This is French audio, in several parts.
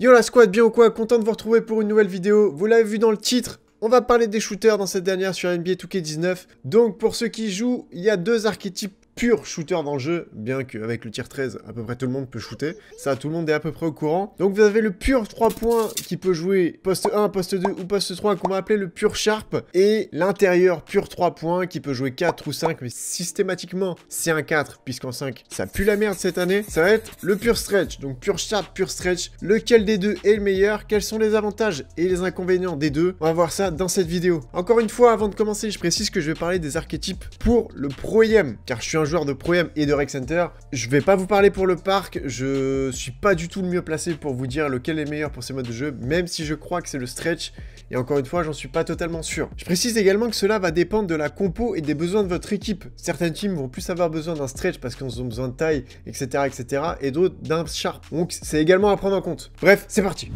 Yo la squad, bien ou quoi Content de vous retrouver pour une nouvelle vidéo. Vous l'avez vu dans le titre, on va parler des shooters dans cette dernière sur NBA 2K19. Donc pour ceux qui jouent, il y a deux archétypes pur shooter dans le jeu, bien qu'avec le tir 13, à peu près tout le monde peut shooter. Ça, tout le monde est à peu près au courant. Donc vous avez le pur 3 points qui peut jouer poste 1, poste 2 ou poste 3, qu'on va appeler le pur sharp, et l'intérieur pur 3 points qui peut jouer 4 ou 5, mais systématiquement, c'est un 4, puisqu'en 5, ça pue la merde cette année. Ça va être le pur stretch, donc pur sharp, pur stretch. Lequel des deux est le meilleur Quels sont les avantages et les inconvénients des deux On va voir ça dans cette vidéo. Encore une fois, avant de commencer, je précise que je vais parler des archétypes pour le pro car je suis un joueur de Pro et de Rec Center. Je vais pas vous parler pour le parc, je suis pas du tout le mieux placé pour vous dire lequel est meilleur pour ces modes de jeu, même si je crois que c'est le stretch, et encore une fois, j'en suis pas totalement sûr. Je précise également que cela va dépendre de la compo et des besoins de votre équipe. Certaines teams vont plus avoir besoin d'un stretch parce qu'ils ont besoin de taille, etc., etc., et d'autres d'un sharp. Donc c'est également à prendre en compte. Bref, c'est parti.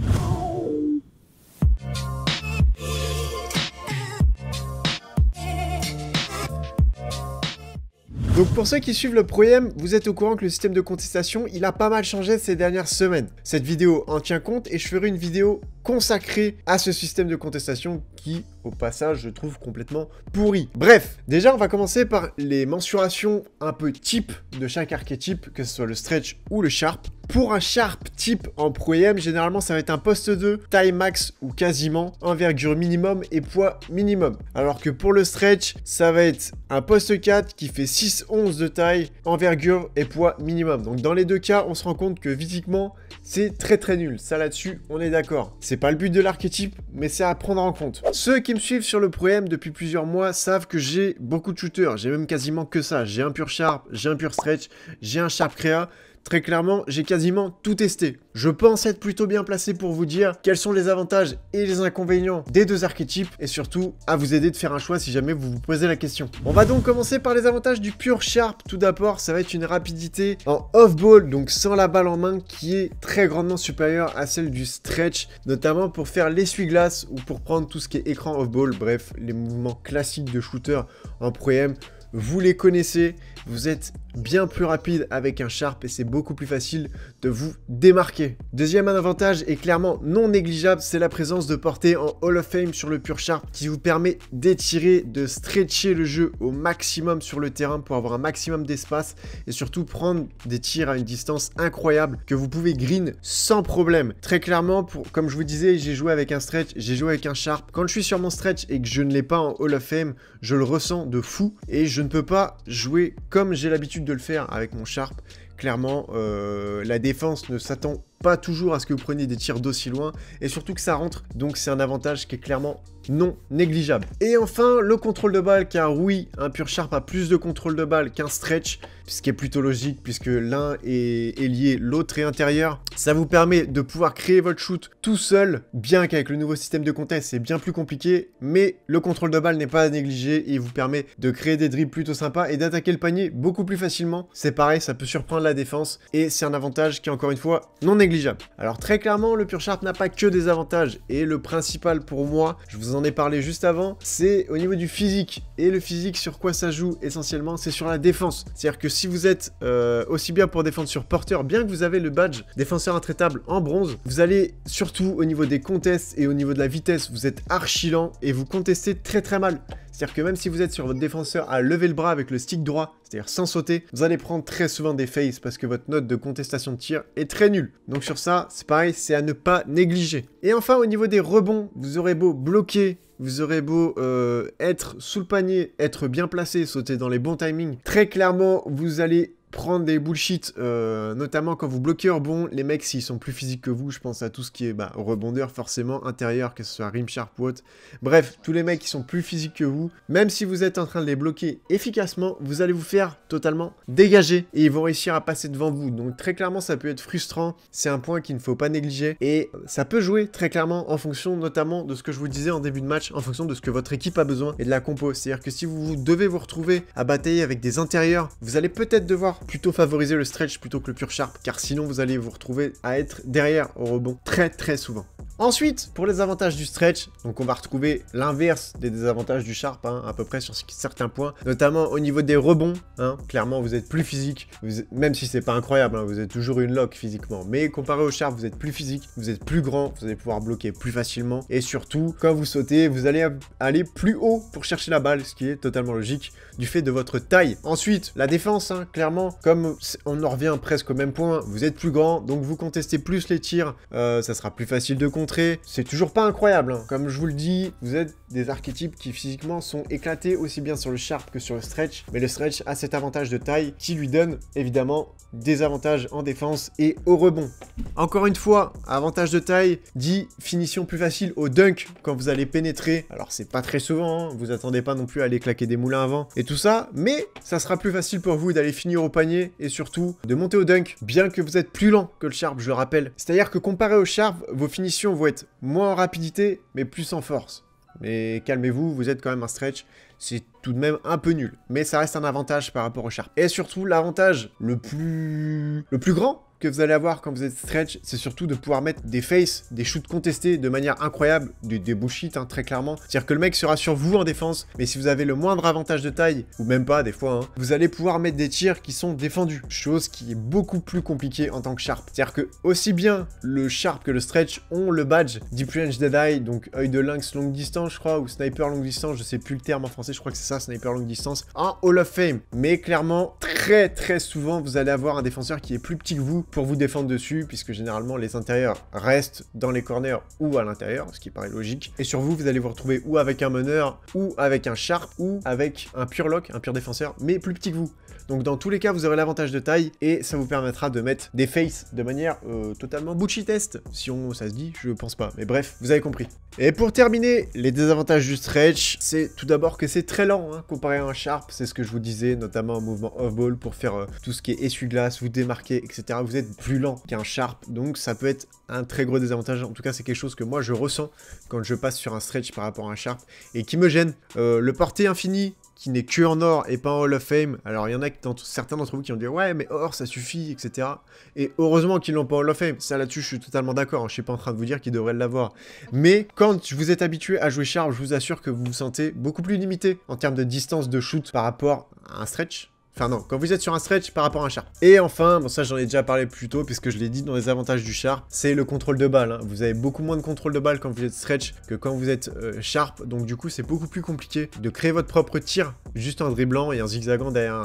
Donc pour ceux qui suivent le proème, vous êtes au courant que le système de contestation, il a pas mal changé ces dernières semaines. Cette vidéo en tient compte et je ferai une vidéo consacré à ce système de contestation qui, au passage, je trouve complètement pourri. Bref, déjà, on va commencer par les mensurations un peu type de chaque archétype, que ce soit le stretch ou le sharp. Pour un sharp type en pro généralement, ça va être un poste 2, taille max ou quasiment, envergure minimum et poids minimum. Alors que pour le stretch, ça va être un poste 4 qui fait 6-11 de taille, envergure et poids minimum. Donc dans les deux cas, on se rend compte que physiquement, c'est très très nul, ça là-dessus, on est d'accord. C'est pas le but de l'archétype, mais c'est à prendre en compte. Ceux qui me suivent sur le ProM depuis plusieurs mois savent que j'ai beaucoup de shooters, j'ai même quasiment que ça. J'ai un pur sharp, j'ai un pur stretch, j'ai un sharp créa, Très clairement, j'ai quasiment tout testé. Je pense être plutôt bien placé pour vous dire quels sont les avantages et les inconvénients des deux archétypes et surtout à vous aider de faire un choix si jamais vous vous posez la question. On va donc commencer par les avantages du Pure Sharp. Tout d'abord, ça va être une rapidité en off-ball, donc sans la balle en main, qui est très grandement supérieure à celle du Stretch, notamment pour faire l'essuie-glace ou pour prendre tout ce qui est écran off-ball, bref, les mouvements classiques de shooter en Pro-M vous les connaissez, vous êtes bien plus rapide avec un Sharp et c'est beaucoup plus facile de vous démarquer. Deuxième avantage et clairement non négligeable, c'est la présence de portée en Hall of Fame sur le pure Sharp qui vous permet d'étirer, de stretcher le jeu au maximum sur le terrain pour avoir un maximum d'espace et surtout prendre des tirs à une distance incroyable que vous pouvez green sans problème. Très clairement, comme je vous disais, j'ai joué avec un stretch, j'ai joué avec un Sharp. Quand je suis sur mon stretch et que je ne l'ai pas en Hall of Fame, je le ressens de fou et je ne peux pas jouer comme j'ai l'habitude de le faire avec mon Sharp. Clairement, euh, la défense ne s'attend pas toujours à ce que vous preniez des tirs d'aussi loin, et surtout que ça rentre, donc c'est un avantage qui est clairement non négligeable. Et enfin, le contrôle de balle, car oui, un pur sharp a plus de contrôle de balle qu'un stretch, ce qui est plutôt logique puisque l'un est, lié, l'autre est intérieur. Ça vous permet de pouvoir créer votre shoot tout seul, bien qu'avec le nouveau système de contest, c'est bien plus compliqué, mais le contrôle de balle n'est pas à négliger et vous permet de créer des dribbles plutôt sympas et d'attaquer le panier beaucoup plus facilement. C'est pareil, ça peut surprendre la défense et c'est un avantage qui encore une fois non négligeable alors très clairement, le Pure Sharp n'a pas que des avantages, et le principal pour moi, je vous en ai parlé juste avant, c'est au niveau du physique. Et le physique, sur quoi ça joue essentiellement C'est sur la défense. C'est-à-dire que si vous êtes euh, aussi bien pour défendre sur porteur, bien que vous avez le badge défenseur intraitable en bronze, vous allez surtout au niveau des contests et au niveau de la vitesse, vous êtes archi lent et vous contestez très très mal. C'est-à-dire que même si vous êtes sur votre défenseur à lever le bras avec le stick droit, c'est-à-dire sans sauter, vous allez prendre très souvent des faces parce que votre note de contestation de tir est très nulle. Donc sur ça, c'est pareil, c'est à ne pas négliger. Et enfin, au niveau des rebonds, vous aurez beau bloquer vous aurez beau euh, être sous le panier, être bien placé, sauter dans les bons timings, très clairement, vous allez prendre des bullshit, euh, notamment quand vous bloquez hors bon, les mecs s'ils sont plus physiques que vous, je pense à tout ce qui est bah, rebondeur forcément, intérieur, que ce soit rim sharp ou autre. Bref, tous les mecs qui sont plus physiques que vous, même si vous êtes en train de les bloquer efficacement, vous allez vous faire totalement dégager et ils vont réussir à passer devant vous. Donc très clairement ça peut être frustrant, c'est un point qu'il ne faut pas négliger et ça peut jouer très clairement en fonction notamment de ce que je vous disais en début de match, en fonction de ce que votre équipe a besoin et de la compo. C'est-à-dire que si vous devez vous retrouver à batailler avec des intérieurs, vous allez peut-être devoir plutôt favoriser le stretch plutôt que le pure sharp, car sinon vous allez vous retrouver à être derrière au rebond très très souvent. Ensuite, pour les avantages du stretch, donc on va retrouver l'inverse des désavantages du sharp, hein, à peu près sur certains points, notamment au niveau des rebonds, hein. clairement vous êtes plus physique, même si c'est pas incroyable, hein, vous êtes toujours une lock physiquement, mais comparé au sharp, vous êtes plus physique, vous êtes plus grand, vous allez pouvoir bloquer plus facilement, et surtout, quand vous sautez, vous allez aller plus haut pour chercher la balle, ce qui est totalement logique du fait de votre taille. Ensuite, la défense, clairement, comme on en revient presque au même point, vous êtes plus grand, donc vous contestez plus les tirs, euh, ça sera plus facile de contester, c'est toujours pas incroyable. Hein. Comme je vous le dis, vous êtes des archétypes qui physiquement sont éclatés aussi bien sur le sharp que sur le stretch. Mais le stretch a cet avantage de taille qui lui donne évidemment des avantages en défense et au rebond. Encore une fois, avantage de taille dit finition plus facile au dunk quand vous allez pénétrer. Alors c'est pas très souvent, hein. vous attendez pas non plus à aller claquer des moulins avant et tout ça. Mais ça sera plus facile pour vous d'aller finir au panier et surtout de monter au dunk bien que vous êtes plus lent que le sharp, je le rappelle. C'est-à-dire que comparé au sharp, vos finitions vous êtes moins en rapidité, mais plus en force. Mais calmez-vous, vous êtes quand même un stretch, c'est tout de même un peu nul. Mais ça reste un avantage par rapport au Sharp. Et surtout, l'avantage le plus... le plus grand, que vous allez avoir quand vous êtes stretch, c'est surtout de pouvoir mettre des faces, des shoots contestés de manière incroyable, des, bullshit hein, très clairement. C'est-à-dire que le mec sera sur vous en défense, mais si vous avez le moindre avantage de taille, ou même pas des fois, hein, vous allez pouvoir mettre des tirs qui sont défendus, chose qui est beaucoup plus compliquée en tant que sharp. C'est-à-dire que aussi bien le sharp que le stretch ont le badge Deep Range Dead Eye, donc œil de lynx longue distance je crois, ou sniper longue distance, je sais plus le terme en français, je crois que c'est ça, sniper longue distance, en Hall of Fame. Mais clairement, très très souvent, vous allez avoir un défenseur qui est plus petit que vous, pour vous défendre dessus, puisque généralement les intérieurs restent dans les corners ou à l'intérieur, ce qui paraît logique. Et sur vous, vous allez vous retrouver ou avec un meneur, ou avec un sharp, ou avec un pure lock, un pur défenseur, mais plus petit que vous. Donc dans tous les cas, vous aurez l'avantage de taille et ça vous permettra de mettre des faces de manière euh, totalement bullshit test. Si on, ça se dit, je pense pas. Mais bref, vous avez compris. Et pour terminer, les désavantages du stretch, c'est tout d'abord que c'est très lent hein, comparé à un sharp. C'est ce que je vous disais, notamment en mouvement off-ball pour faire euh, tout ce qui est essuie-glace, vous démarquer, etc. Vous êtes plus lent qu'un sharp. Donc ça peut être un très gros désavantage. En tout cas, c'est quelque chose que moi je ressens quand je passe sur un stretch par rapport à un sharp et qui me gêne. Euh, le porté infini, qui n'est que en or et pas en Hall of Fame. Alors il y en a certains d'entre vous qui ont dit ouais mais or ça suffit, etc. Et heureusement qu'ils l'ont pas en Hall of Fame. Ça là-dessus je suis totalement d'accord. Hein. Je ne suis pas en train de vous dire qu'ils devraient l'avoir. Mais quand vous êtes habitué à jouer Charles, je vous assure que vous vous sentez beaucoup plus limité en termes de distance de shoot par rapport à un stretch Enfin non, quand vous êtes sur un stretch par rapport à un char. Et enfin, bon ça j'en ai déjà parlé plus tôt puisque je l'ai dit dans les avantages du char, c'est le contrôle de balle. Hein. Vous avez beaucoup moins de contrôle de balle quand vous êtes stretch que quand vous êtes euh, sharp, donc du coup c'est beaucoup plus compliqué de créer votre propre tir juste en dribblant et en zigzagant derrière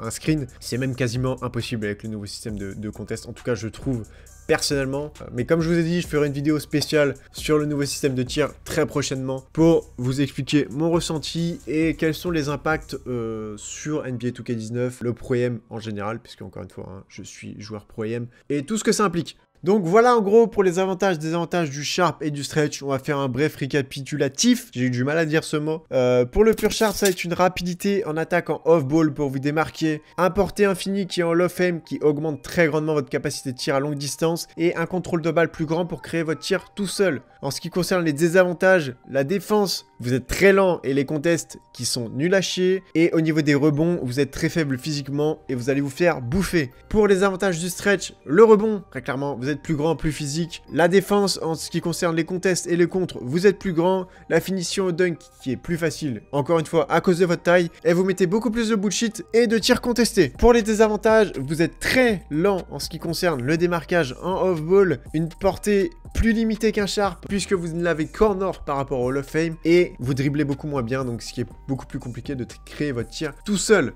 un, screen. C'est même quasiment impossible avec le nouveau système de, de contest. En tout cas je trouve personnellement. Euh, mais comme je vous ai dit, je ferai une vidéo spéciale sur le nouveau système de tir très prochainement pour vous expliquer mon ressenti et quels sont les impacts euh, sur NBA 2K19, le pro en général, puisque encore une fois, hein, je suis joueur pro et tout ce que ça implique. Donc voilà en gros pour les avantages, désavantages du sharp et du stretch. On va faire un bref récapitulatif. J'ai eu du mal à dire ce mot. Euh, pour le pure sharp, ça va être une rapidité en attaque en off-ball pour vous démarquer. Un porté infini qui est en low-aim qui augmente très grandement votre capacité de tir à longue distance. Et un contrôle de balle plus grand pour créer votre tir tout seul. En ce qui concerne les désavantages, la défense vous êtes très lent et les contests qui sont nuls à chier. Et au niveau des rebonds, vous êtes très faible physiquement et vous allez vous faire bouffer. Pour les avantages du stretch, le rebond, très clairement, vous êtes plus grand, plus physique. La défense en ce qui concerne les contests et les contres, vous êtes plus grand. La finition au dunk qui est plus facile, encore une fois, à cause de votre taille. Et vous mettez beaucoup plus de bullshit et de tirs contestés. Pour les désavantages, vous êtes très lent en ce qui concerne le démarquage en off-ball, une portée plus limitée qu'un sharp puisque vous ne l'avez qu'en or par rapport au Love Fame et vous dribblez beaucoup moins bien, donc ce qui est beaucoup plus compliqué de créer votre tir tout seul.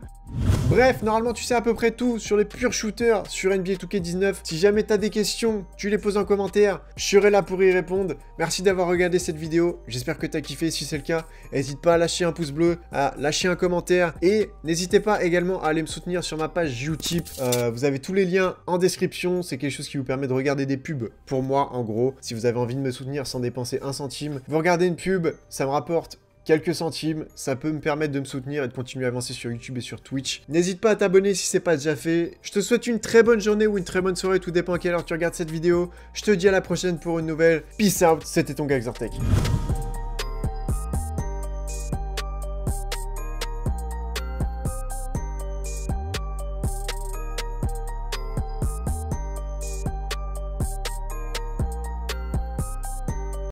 Bref, normalement tu sais à peu près tout sur les purs shooters sur NBA 2K19. Si jamais t'as des questions, tu les poses en commentaire, je serai là pour y répondre. Merci d'avoir regardé cette vidéo, j'espère que t'as kiffé, si c'est le cas, n'hésite pas à lâcher un pouce bleu, à lâcher un commentaire et n'hésitez pas également à aller me soutenir sur ma page YouTube, euh, vous avez tous les liens en description, c'est quelque chose qui vous permet de regarder des pubs pour moi en gros. Si vous avez envie de me soutenir sans dépenser un centime, vous regardez une pub, ça me rapporte Quelques centimes, ça peut me permettre de me soutenir et de continuer à avancer sur YouTube et sur Twitch. N'hésite pas à t'abonner si c'est pas déjà fait. Je te souhaite une très bonne journée ou une très bonne soirée, tout dépend à quelle heure tu regardes cette vidéo. Je te dis à la prochaine pour une nouvelle. Peace out, c'était ton gars Exortech.